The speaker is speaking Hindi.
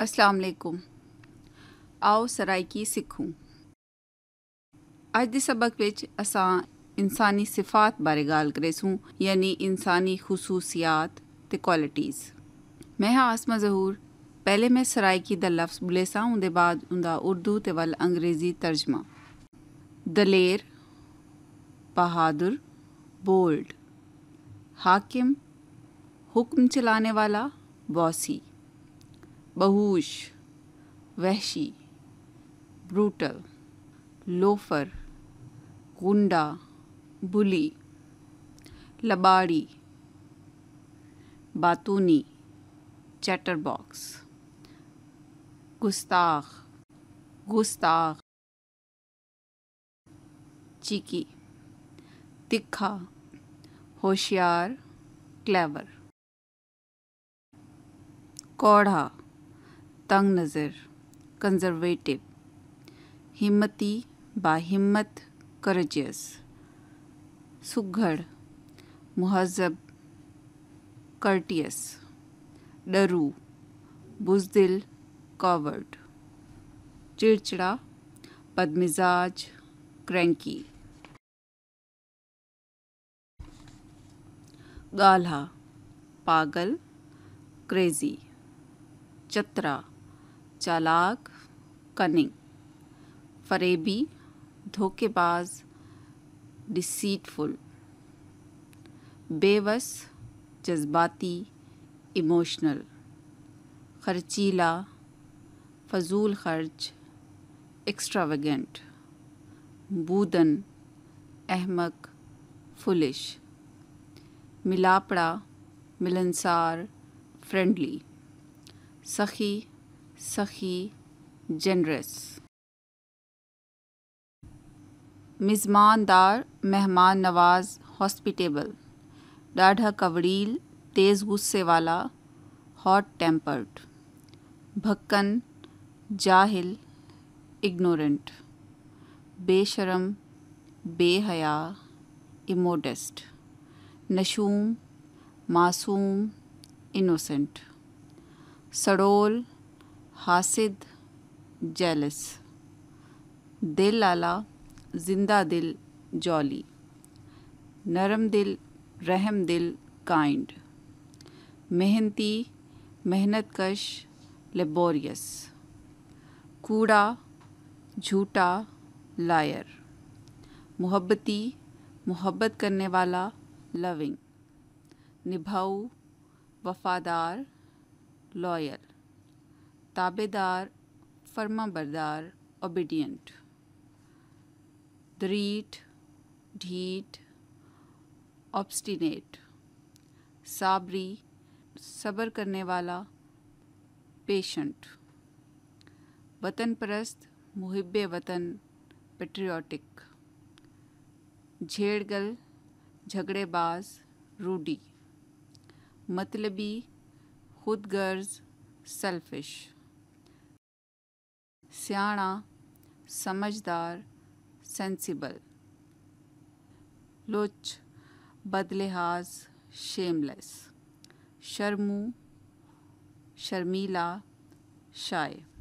अस्सलाम आओ सराइकी सीखूँ अज के सबक असा इंसानी सिफात बारे गाल करेसूँ यानी इंसानी खसूसियात क्वालिटीज़ मैं हाँ आसमा जहूर पहले मैं सराइकी द लफ्स बुले सद उनका उर्दू ते वल अंग्रेजी तर्जमा दलेर बहादुर बोल्ड हाकिम हुक्म चलाने वाला बॉसी बहूश वहशी ब्रूटल लोफर गुंडा बुली लबाड़ी बातूनी चैटर बॉक्स गुस्ताख गुस्ताख चीकी तिखा होशियार क्लेवर कौड़ा तंग नज़र कंजर्वेटिव हिम्मती बाहिम्मत करजियस सुघड़ महजब करटियस डरू बुजदिल कॉवर्ड चिड़चिड़ा बदमिजाज क्रैंकी गाल्हा पागल क्रेजी चतरा चालाक कनिंग फरेबी धोखेबाज डिसीटफुल बेवस जज्बाती इमोशनल खर्चीला फजूल खर्च एक्स्ट्रावेगेंट बूदन अहमक फुलिश मिलापड़ा मिलनसार फ्रेंडली सखी सखी जनरस मिज़मानदार मेहमान नवाज हॉस्पिटेबल ॾाढा कवड़ील तेज़ गुस्से वाला हॉट टेम्पर्ड भक्कन जाहिल इग्नोरेंट बेशरम बेहया इमोडेस्ट नशूम मासूम इनोसेंट सड़ोल हासिद जेलस दिल लाला जिंदा दिल जॉली नरम दिल रहम दिल काइंड मेहनती मेहनत कश लेबोरियस कूड़ा झूठा लायर मोहब्बती मोहब्बत करने वाला लविंग निभाऊ वफादार लॉयल ताबेदार फर्मा बरदार ओबीडियंट दरीट ढीठ ऑब्स्टिनेट साबरी सब्र करने वाला पेशेंट वतन परस्त मुहब वतन पेट्रियाटिक झेड़गल झगड़ेबाज रूडी मतलबी खुदगर्ज सेल्फिश सियाणा समझदार सेंसिबल लुच बदलिहाज शेमलेस शर्मू शर्मीला शाय